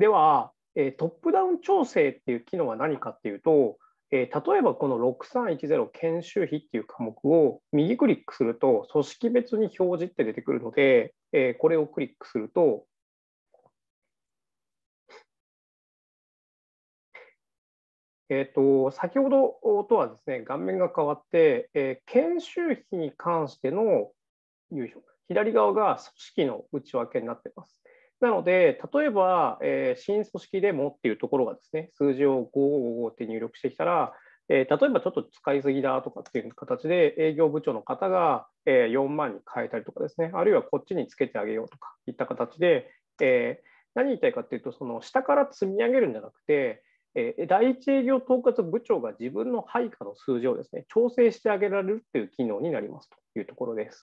では、えー、トップダウン調整っていう機能は何かっていうと、えー、例えばこの6310研修費っていう科目を右クリックすると組織別に表示って出てくるので、えー、これをクリックするとえーと、先ほどとはですね、顔面が変わって、えー、研修費に関してのよいしょ左側が組織の内訳になっています。なので、例えば、えー、新組織でもっていうところがですね、数字を555って入力してきたら、えー、例えばちょっと使いすぎだとかっていう形で、営業部長の方が、えー、4万に変えたりとかですね、あるいはこっちにつけてあげようとかいった形で、えー、何言いたいかっていうと、その下から積み上げるんじゃなくて、えー、第一営業統括部長が自分の配下の数字をですね、調整してあげられるっていう機能になりますというところです。